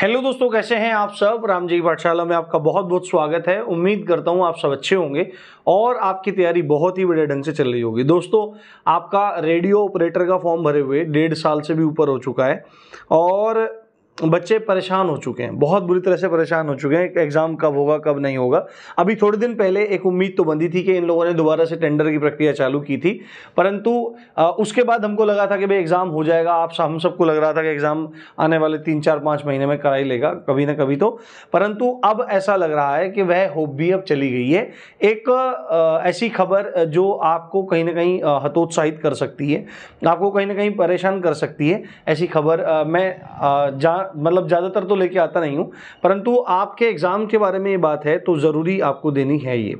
hello दोस्तों कैसे हैं आप सब राम जी पाठशाला में आपका बहुत बहुत स्वागत है उम्मीद करता हूं आप सब अच्छे होंगे और आपकी तैयारी बहुत ही बड़े ढंग से चल रही होगी दोस्तों आपका रेडियो ऑपरेटर का फॉर्म भरे हुए डेढ़ साल से भी ऊपर हो चुका है और बच्चे परेशान हो चुके हैं बहुत बुरी तरह से परेशान हो चुके हैं एग्ज़ाम कब होगा कब नहीं होगा अभी थोड़े दिन पहले एक उम्मीद तो बंदी थी कि इन लोगों ने दोबारा से टेंडर की प्रक्रिया चालू की थी परंतु उसके बाद हमको लगा था कि भाई एग्ज़ाम हो जाएगा आप हम सबको लग रहा था कि एग्ज़ाम आने वाले तीन चार पाँच महीने में कराई लेगा कभी ना कभी तो परंतु अब ऐसा लग रहा है कि वह होप भी अब चली गई है एक ऐसी खबर जो आपको कहीं ना कहीं हतोत्साहित कर सकती है आपको कहीं ना कहीं परेशान कर सकती है ऐसी खबर मैं जा मतलब ज़्यादातर तो लेके आता नहीं हूँ परंतु आपके एग्ज़ाम के बारे में ये बात है तो ज़रूरी आपको देनी है ये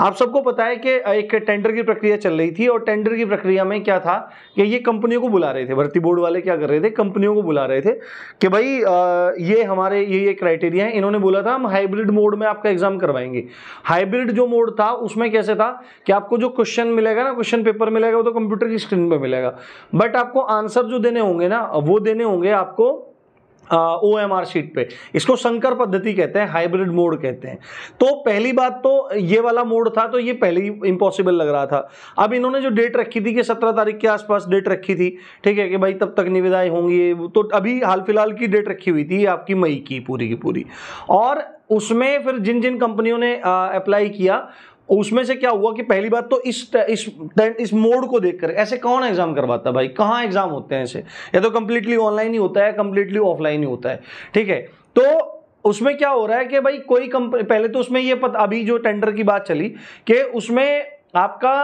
आप सबको पता है कि एक टेंडर की प्रक्रिया चल रही थी और टेंडर की प्रक्रिया में क्या था कि ये कंपनियों को बुला रहे थे भर्ती बोर्ड वाले क्या कर रहे थे कंपनियों को बुला रहे थे कि भाई ये हमारे ये ये क्राइटेरिया है इन्होंने बोला था हम हाइब्रिड मोड में आपका एग्जाम करवाएंगे हाइब्रिड जो मोड था उसमें कैसे था कि आपको जो क्वेश्चन मिलेगा ना क्वेश्चन पेपर मिलेगा वो तो कंप्यूटर की स्क्रीन पर मिलेगा बट आपको आंसर जो देने होंगे ना वो देने होंगे आपको ओ एम आर शीट पे इसको संकर पद्धति कहते हैं हाइब्रिड मोड कहते हैं तो पहली बात तो ये वाला मोड था तो ये पहले ही इम्पॉसिबल लग रहा था अब इन्होंने जो डेट रखी थी कि सत्रह तारीख के आसपास डेट रखी थी ठीक है कि भाई तब तक निविदाएं होंगी तो अभी हाल फिलहाल की डेट रखी हुई थी आपकी मई की पूरी की पूरी और उसमें फिर जिन जिन कंपनियों ने अप्लाई किया उसमें से क्या हुआ कि पहली बात तो इस इस इस मोड को देख कर ऐसे कौन एग्जाम करवाता भाई कहाँ एग्जाम होते हैं ऐसे या तो कंप्लीटली ऑनलाइन ही होता है कंप्लीटली ऑफलाइन ही होता है ठीक है तो उसमें क्या हो रहा है कि भाई कोई कंप पहले तो उसमें ये पता अभी जो टेंडर की बात चली कि उसमें आपका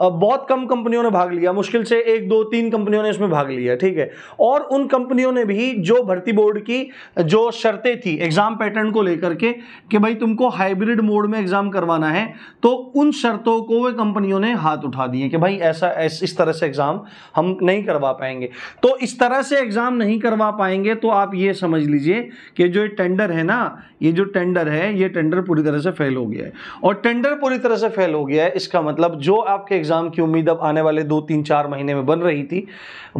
बहुत कम कंपनियों ने भाग लिया मुश्किल से एक दो तीन कंपनियों ने इसमें भाग लिया ठीक है और उन कंपनियों ने भी जो भर्ती बोर्ड की जो शर्तें थी एग्जाम पैटर्न को लेकर के कि भाई तुमको हाइब्रिड मोड में एग्जाम करवाना है तो उन शर्तों को वे कंपनियों ने हाथ उठा दिए कि भाई ऐसा ऐस, इस तरह से एग्जाम हम नहीं करवा पाएंगे तो इस तरह से एग्जाम नहीं करवा पाएंगे तो आप ये समझ लीजिए कि जो टेंडर है ना ये जो टेंडर है ये टेंडर पूरी तरह से फेल हो गया है और टेंडर पूरी तरह से फेल हो गया है इसका मतलब जो आपके एग्ज़ाम की उम्मीद अब आने वाले दो तीन चार महीने में बन रही थी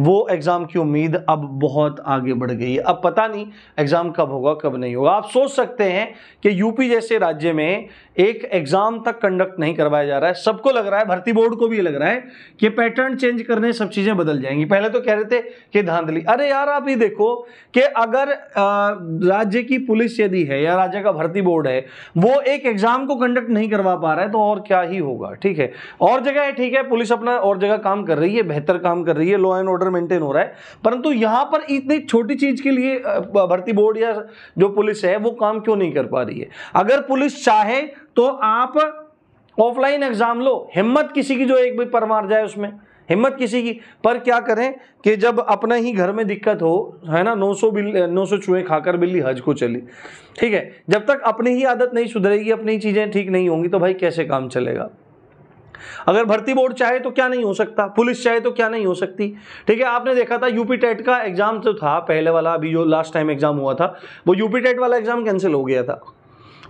वो एग्ज़ाम की उम्मीद अब बहुत आगे बढ़ गई है अब पता नहीं एग्ज़ाम कब होगा कब नहीं होगा आप सोच सकते हैं कि यूपी जैसे राज्य में एक एग्ज़ाम तक कंडक्ट नहीं करवाया जा रहा है सबको लग रहा है भर्ती बोर्ड को भी लग रहा है कि पैटर्न चेंज करने सब चीज़ें बदल जाएंगी पहले तो कह रहे थे कि धांधली अरे यार आप ये देखो कि अगर राज्य की पुलिस यदि है या राज्य का भर्ती बोर्ड है वो एक एग्ज़ाम को कंडक्ट नहीं करवा पा रहा है तो और क्या ही होगा ठीक है और जगह ठीक है पुलिस अपना और जगह काम कर रही है बेहतर काम कर रही है लॉ एंड ऑर्डर मेंटेन हो रहा है परंतु यहां पर इतनी छोटी चीज के लिए भर्ती बोर्ड या जो पुलिस है वो काम क्यों नहीं कर पा रही है अगर पुलिस चाहे तो आप ऑफलाइन एग्जाम लो हिम्मत किसी की जो एक भी मार जाए उसमें हिम्मत किसी की पर क्या करें कि जब अपना ही घर में दिक्कत हो है ना 900 बिल्ली नौ सौ खाकर बिल्ली हज को चली ठीक है जब तक अपनी ही आदत नहीं सुधरेगी अपनी चीज़ें ठीक नहीं होंगी तो भाई कैसे काम चलेगा अगर भर्ती बोर्ड चाहे तो क्या नहीं हो सकता पुलिस चाहे तो क्या नहीं हो सकती ठीक है आपने देखा था यूपी टेट का एग्जाम जो तो था पहले वाला अभी जो लास्ट टाइम एग्जाम हुआ था वो यूपी टेट वाला एग्जाम कैंसिल हो गया था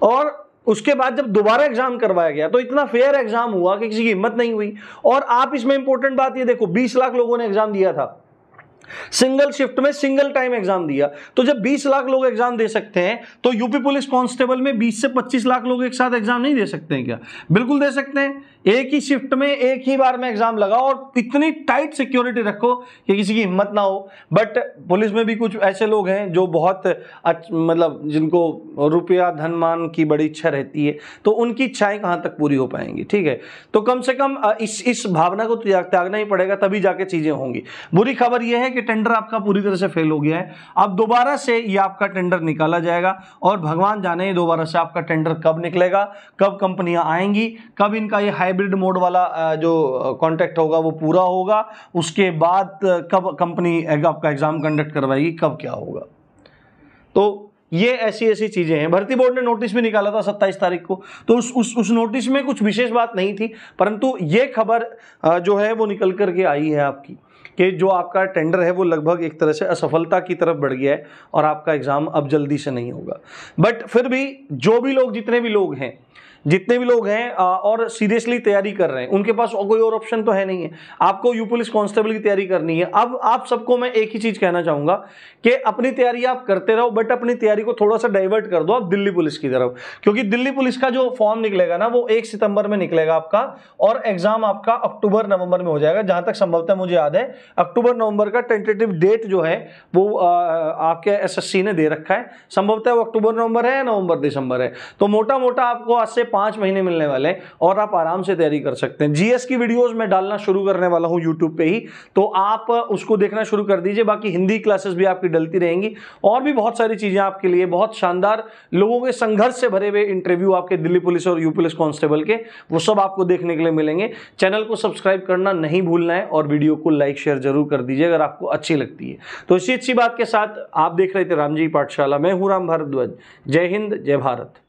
और उसके बाद जब दोबारा एग्जाम करवाया गया तो इतना फेयर एग्जाम हुआ कि किसी की हिम्मत नहीं हुई और आप इसमें इंपॉर्टेंट बात ये देखो बीस लाख लोगों ने एग्जाम दिया था सिंगल शिफ्ट में सिंगल टाइम एग्जाम दिया तो जब 20 लाख लोग एग्जाम दे सकते हैं तो यूपी पुलिस कांस्टेबल में 20 से 25 लाख लोग एक साथ एग्जाम नहीं दे सकते हैं क्या बिल्कुल दे सकते हैं एक ही शिफ्ट में एक ही बार में एग्जाम लगाओ और इतनी टाइट सिक्योरिटी रखो कि किसी की हिम्मत ना हो बट पुलिस में भी कुछ ऐसे लोग हैं जो बहुत अच, मतलब जिनको रुपया धन मान की बड़ी इच्छा रहती है तो उनकी इच्छाएं कहां तक पूरी हो पाएंगी ठीक है तो कम से कम इस इस भावना को तो त्यागना ही पड़ेगा तभी जाके चीजें होंगी बुरी खबर यह है कि टेंडर आपका पूरी तरह से फेल हो गया है अब दोबारा से ये आपका टेंडर निकाला जाएगा और भगवान जाने दोबारा से आपका टेंडर कब निकलेगा कब कंपनियां आएंगी कब इनका ये हाइब्रिड मोड वाला जो कॉन्ट्रैक्ट होगा वो पूरा होगा उसके बाद कब कंपनी आपका एग्जाम कंडक्ट करवाएगी कब क्या होगा तो ये ऐसी ऐसी चीजें हैं भर्ती बोर्ड ने नोटिस भी निकाला था सत्ताईस तारीख को तो उस उस उस नोटिस में कुछ विशेष बात नहीं थी परंतु ये खबर जो है वो निकल करके आई है आपकी कि जो आपका टेंडर है वो लगभग एक तरह से असफलता की तरफ बढ़ गया है और आपका एग्ज़ाम अब जल्दी से नहीं होगा बट फिर भी जो भी लोग जितने भी लोग हैं जितने भी लोग हैं और सीरियसली तैयारी कर रहे हैं उनके पास और कोई और ऑप्शन तो है नहीं है आपको यू पुलिस कांस्टेबल की तैयारी करनी है अब आप सबको मैं एक ही चीज़ कहना चाहूँगा कि अपनी तैयारी आप करते रहो बट अपनी तैयारी को थोड़ा सा डाइवर्ट कर दो आप दिल्ली पुलिस की तरफ क्योंकि दिल्ली पुलिस का जो फॉर्म निकलेगा ना वो एक सितंबर में निकलेगा आपका और एग्जाम आपका अक्टूबर नवंबर में हो जाएगा जहां तक संभवतः मुझे याद है अक्टूबर नवंबर का टेंटेटिव डेट जो है वो आपके एसएससी ने दे रखा है संभवतः वो अक्टूबर नवंबर है या नवंबर दिसंबर है तो मोटा मोटा आपको आज से पाँच महीने मिलने वाले हैं और आप आराम से तैयारी कर सकते हैं जीएस की वीडियोज मैं डालना शुरू करने वाला हूँ यूट्यूब पर ही तो आप उसको देखना शुरू कर दीजिए बाकी हिंदी क्लासेस भी आपकी डलती रहेंगी और भी बहुत सारी चीज़ें आपके लिए बहुत शानदार लोगों के संघर्ष से भरे हुए इंटरव्यू आपके दिल्ली पुलिस और यू पुलिस कॉन्स्टेबल के वो सब आपको देखने के लिए मिलेंगे चैनल को सब्सक्राइब करना नहीं भूलना है और वीडियो को लाइक शेयर शेयर जरूर कर दीजिए अगर आपको अच्छी लगती है तो इसी अच्छी बात के साथ आप देख रहे थे रामजी पाठशाला मैं हूँ राम भारद्वाज जय हिंद जय भारत